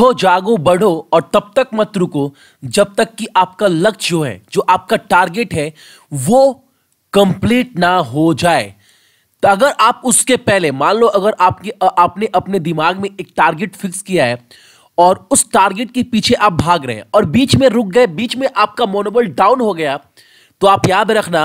उठो तो जागो बढ़ो और तब तक मत रुको जब तक कि आपका लक्ष्य जो है जो आपका टारगेट है वो कंप्लीट ना हो जाए तो अगर आप उसके पहले मान लो अगर आपके आपने अपने दिमाग में एक टारगेट फिक्स किया है और उस टारगेट के पीछे आप भाग रहे हैं और बीच में रुक गए बीच में आपका मनोबल डाउन हो गया तो आप याद रखना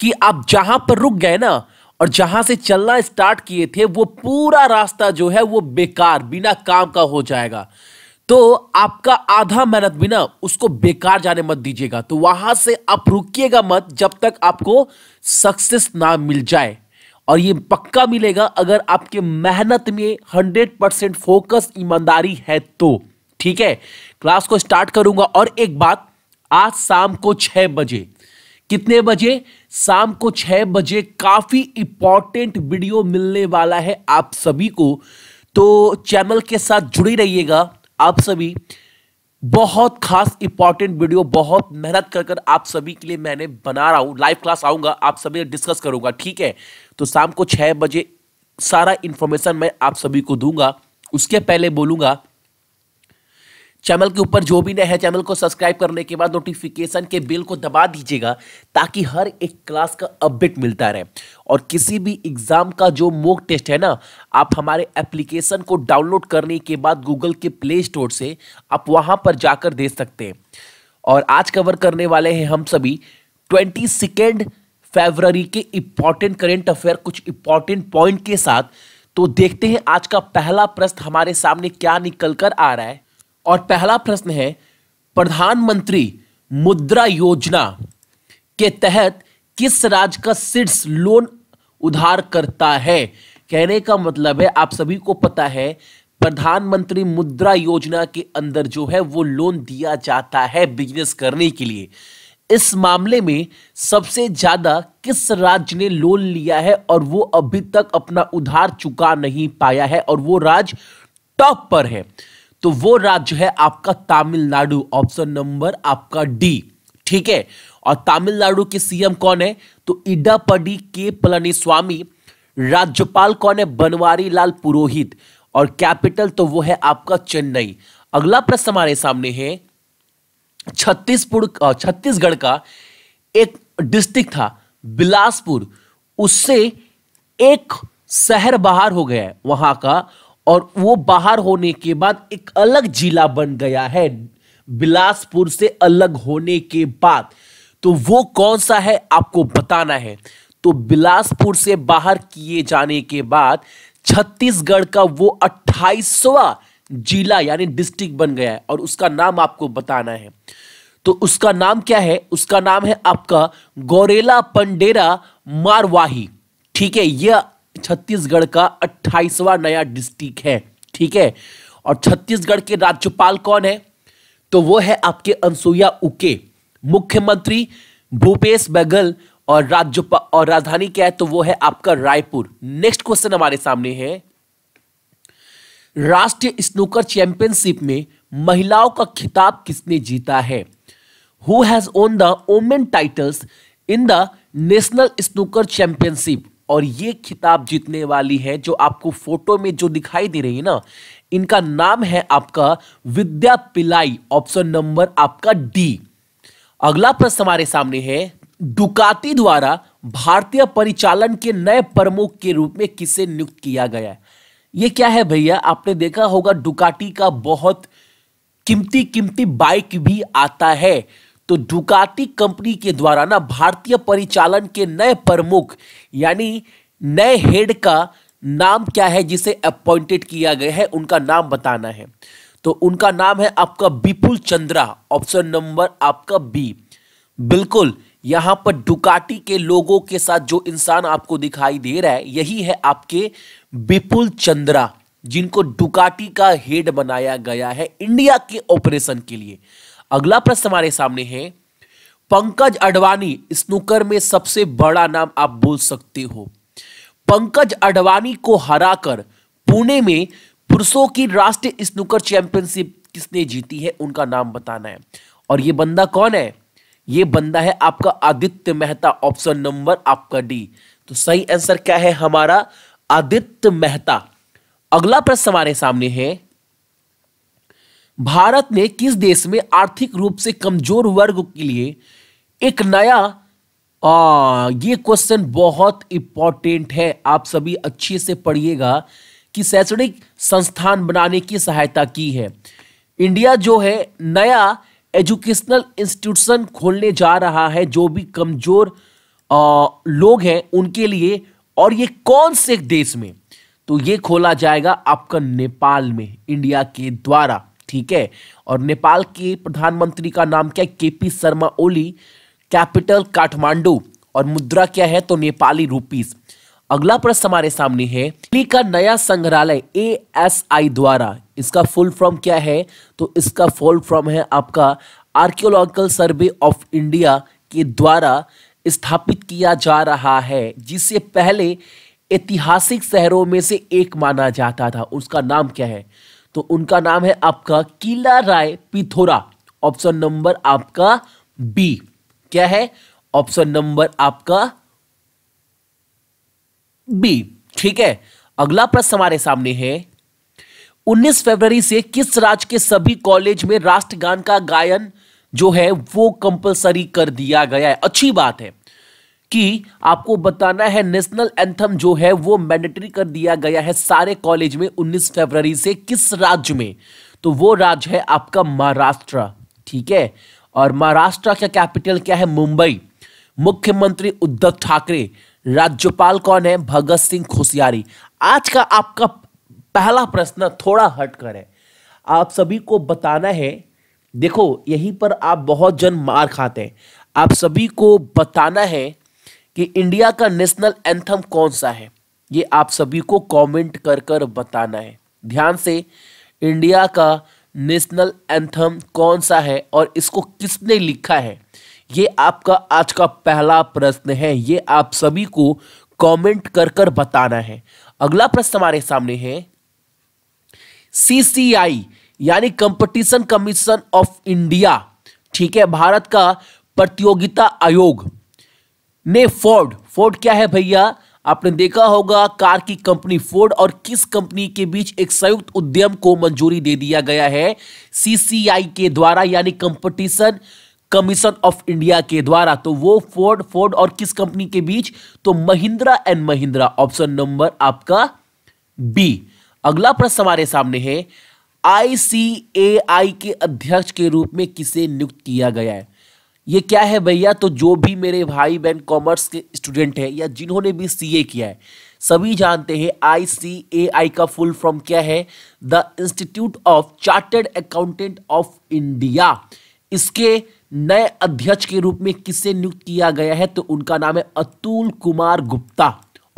कि आप जहां पर रुक गए ना और जहां से चलना स्टार्ट किए थे वो पूरा रास्ता जो है वो बेकार बिना काम का हो जाएगा तो आपका आधा मेहनत भी ना उसको बेकार जाने मत दीजिएगा तो वहां से आप रुकिएगा मत जब तक आपको सक्सेस ना मिल जाए और ये पक्का मिलेगा अगर आपके मेहनत में हंड्रेड परसेंट फोकस ईमानदारी है तो ठीक है क्लास को स्टार्ट करूंगा और एक बात आज शाम को छह बजे कितने बजे शाम को छह बजे काफी इंपॉर्टेंट वीडियो मिलने वाला है आप सभी को तो चैनल के साथ जुड़ी रहिएगा आप सभी बहुत खास इंपॉर्टेंट वीडियो बहुत मेहनत कर कर आप सभी के लिए मैंने बना रहा हूं लाइव क्लास आऊंगा आप सभी डिस्कस करूंगा ठीक है तो शाम को छह बजे सारा इंफॉर्मेशन मैं आप सभी को दूंगा उसके पहले बोलूंगा चैनल के ऊपर जो भी नए है चैनल को सब्सक्राइब करने के बाद नोटिफिकेशन के बिल को दबा दीजिएगा ताकि हर एक क्लास का अपडेट मिलता रहे और किसी भी एग्ज़ाम का जो मोक टेस्ट है ना आप हमारे एप्लीकेशन को डाउनलोड करने के बाद गूगल के प्ले स्टोर से आप वहाँ पर जाकर दे सकते हैं और आज कवर करने वाले हैं हम सभी ट्वेंटी सेकेंड फेबररी के इम्पॉर्टेंट करेंट अफेयर कुछ इम्पॉर्टेंट पॉइंट के साथ तो देखते हैं आज का पहला प्रश्न हमारे सामने क्या निकल कर आ रहा है और पहला प्रश्न है प्रधानमंत्री मुद्रा योजना के तहत किस राज्य का सिड्स लोन उधार करता है कहने का मतलब है आप सभी को पता है प्रधानमंत्री मुद्रा योजना के अंदर जो है वो लोन दिया जाता है बिजनेस करने के लिए इस मामले में सबसे ज्यादा किस राज्य ने लोन लिया है और वो अभी तक अपना उधार चुका नहीं पाया है और वो राज्य टॉप पर है तो वो राज्य है आपका तमिलनाडु ऑप्शन नंबर आपका डी ठीक है और तमिलनाडु के सीएम कौन है तो इडापडी के पलनीस्वामी राज्यपाल कौन है बनवारी लाल पुरोहित और कैपिटल तो वो है आपका चेन्नई अगला प्रश्न हमारे सामने है छत्तीसपुर छत्तीसगढ़ का एक डिस्ट्रिक्ट था बिलासपुर उससे एक शहर बाहर हो गया है वहां का और वो बाहर होने के बाद एक अलग जिला बन गया है बिलासपुर से अलग होने के बाद तो वो कौन सा है आपको बताना है तो बिलासपुर से बाहर किए जाने के बाद छत्तीसगढ़ का वो अट्ठाईसवा जिला यानी डिस्ट्रिक्ट बन गया है और उसका नाम आपको बताना है तो उसका नाम क्या है उसका नाम है आपका गोरेला पंडेरा मारवाही ठीक है यह छत्तीसगढ़ का अट्ठाईसवा नया डिस्ट्रिक्ट है ठीक है और छत्तीसगढ़ के राज्यपाल कौन है तो वो है आपके अनसुईया उके मुख्यमंत्री भूपेश बघल और राज्यपाल और राजधानी क्या है तो वो है आपका रायपुर नेक्स्ट क्वेश्चन हमारे सामने है राष्ट्रीय स्नूकर चैंपियनशिप में महिलाओं का खिताब किसने जीता है who has won the women titles in the national snooker championship और ये खिताब जीतने वाली है जो आपको फोटो में जो दिखाई दे रही है ना इनका नाम है आपका विद्या पिलाई ऑप्शन नंबर आपका डी अगला प्रश्न हमारे सामने है डुकाती द्वारा भारतीय परिचालन के नए प्रमुख के रूप में किसे नियुक्त किया गया ये क्या है भैया आपने देखा होगा डुकाटी का बहुत कीमती कीमती बाइक भी आता है तो डुकाटी कंपनी के द्वारा ना भारतीय परिचालन के नए प्रमुख यानी नए हेड का नाम क्या है जिसे अपॉइंटेड किया गया है उनका नाम बताना है तो उनका नाम है आपका विपुल चंद्रा ऑप्शन नंबर आपका बी बिल्कुल यहां पर डुकाटी के लोगों के साथ जो इंसान आपको दिखाई दे रहा है यही है आपके विपुल चंद्रा जिनको डुकाटी का हेड बनाया गया है इंडिया के ऑपरेशन के लिए अगला प्रश्न हमारे सामने है पंकज अडवाणी स्नूकर में सबसे बड़ा नाम आप बोल सकते हो पंकज अडवाणी को हराकर पुणे में पुरुषों की राष्ट्रीय स्नूकर चैंपियनशिप किसने जीती है उनका नाम बताना है और ये बंदा कौन है ये बंदा है आपका आदित्य मेहता ऑप्शन नंबर आपका डी तो सही आंसर क्या है हमारा आदित्य मेहता अगला प्रश्न हमारे सामने है भारत ने किस देश में आर्थिक रूप से कमजोर वर्ग के लिए एक नया आ, ये क्वेश्चन बहुत इंपॉर्टेंट है आप सभी अच्छे से पढ़िएगा कि शैक्षणिक संस्थान बनाने की सहायता की है इंडिया जो है नया एजुकेशनल इंस्टीट्यूशन खोलने जा रहा है जो भी कमजोर लोग हैं उनके लिए और ये कौन से देश में तो ये खोला जाएगा आपका नेपाल में इंडिया के द्वारा ठीक है और नेपाल के प्रधानमंत्री का नाम क्या है केपी शर्मा ओली कैपिटल काठमांडू और मुद्रा क्या है तो नेपाली रूपीज अगला प्रश्न हमारे सामने है दिल्ली का नया संग्रहालय ए एस आई द्वारा इसका फुल फॉर्म क्या है तो इसका फुल फॉर्म है आपका आर्कियोलॉजिकल सर्वे ऑफ इंडिया के द्वारा स्थापित किया जा रहा है जिसे पहले ऐतिहासिक शहरों में से एक माना जाता था उसका नाम क्या है तो उनका नाम है आपका किला राय पिथोरा ऑप्शन नंबर आपका बी क्या है ऑप्शन नंबर आपका बी ठीक है अगला प्रश्न हमारे सामने है 19 फरवरी से किस राज्य के सभी कॉलेज में राष्ट्रगान का गायन जो है वो कंपलसरी कर दिया गया है अच्छी बात है कि आपको बताना है नेशनल एंथम जो है वो मैंडेटरी कर दिया गया है सारे कॉलेज में 19 फरवरी से किस राज्य में तो वो राज्य है आपका महाराष्ट्र ठीक है और महाराष्ट्र का कैपिटल क्या है मुंबई मुख्यमंत्री उद्धव ठाकरे राज्यपाल कौन है भगत सिंह खुशियारी आज का आपका पहला प्रश्न थोड़ा हटकर है आप सभी को बताना है देखो यहीं पर आप बहुत जन मार खाते हैं आप सभी को बताना है कि इंडिया का नेशनल एंथम कौन सा है ये आप सभी को कमेंट कर कर बताना है ध्यान से इंडिया का नेशनल एंथम कौन सा है और इसको किसने लिखा है ये आपका आज का पहला प्रश्न है ये आप सभी को कमेंट कर कर बताना है अगला प्रश्न हमारे सामने है सीसीआई यानी कंपटीशन कमीशन ऑफ इंडिया ठीक है भारत का प्रतियोगिता आयोग ने फोर्ड फोर्ड क्या है भैया आपने देखा होगा कार की कंपनी फोर्ड और किस कंपनी के बीच एक संयुक्त उद्यम को मंजूरी दे दिया गया है सीसीआई के द्वारा यानी कंपटीशन कमीशन ऑफ इंडिया के द्वारा तो वो फोर्ड फोर्ड और किस कंपनी के बीच तो Mahindra and Mahindra option number आपका बी अगला प्रश्न हमारे सामने है आईसीएआई के अध्यक्ष के रूप में किसे नियुक्त किया गया है ये क्या है भैया तो जो भी मेरे भाई बहन कॉमर्स के स्टूडेंट हैं या जिन्होंने भी सीए किया है सभी जानते हैं आई सी ए आई का फुल फॉर्म क्या है the institute of chartered accountant of India इसके नए अध्यक्ष के रूप में किसे नियुक्त किया गया है तो उनका नाम है अतुल कुमार गुप्ता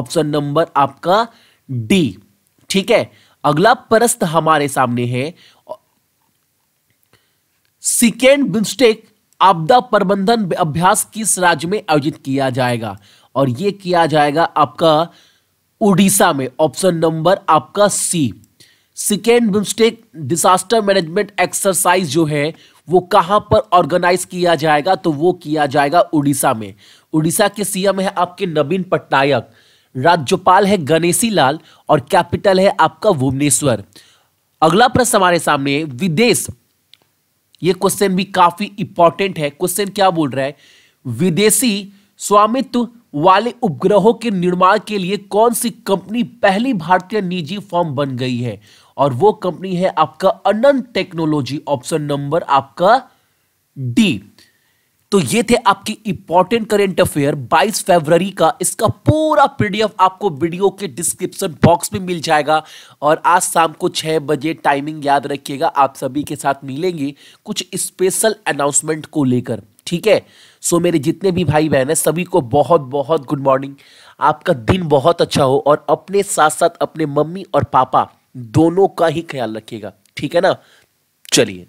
ऑप्शन नंबर आपका डी ठीक है अगला प्रश्न हमारे सामने है सिकेंड बिमस्टेक आपदा प्रबंधन अभ्यास किस राज्य में आयोजित किया जाएगा और यह किया जाएगा आपका उड़ीसा में ऑप्शन नंबर आपका C second BIMSTEC disaster management exercise जो है वो कहां पर ऑर्गेनाइज किया जाएगा तो वो किया जाएगा उड़ीसा में उड़ीसा के सीएम है आपके नवीन पटनायक राज्यपाल है गणेशी लाल और कैपिटल है आपका भुवनेश्वर अगला प्रश्न हमारे सामने विदेश ये क्वेश्चन भी काफी इंपॉर्टेंट है क्वेश्चन क्या बोल रहा है विदेशी स्वामित्व वाले उपग्रहों के निर्माण के लिए कौन सी कंपनी पहली भारतीय निजी फॉर्म बन गई है और वो कंपनी है आपका अनंत टेक्नोलॉजी ऑप्शन नंबर आपका डी तो ये थे आपकी इंपॉर्टेंट करेंट अफेयर 22 फरवरी का इसका पूरा पीडीएफ आपको वीडियो के डिस्क्रिप्शन बॉक्स में मिल जाएगा और आज शाम को छह बजे टाइमिंग याद रखिएगा आप सभी के साथ मिलेंगे कुछ स्पेशल अनाउंसमेंट को लेकर ठीक है सो मेरे जितने भी भाई बहन है सभी को बहुत बहुत गुड मॉर्निंग आपका दिन बहुत अच्छा हो और अपने साथ साथ अपने मम्मी और पापा दोनों का ही ख्याल रखिएगा ठीक है ना चलिए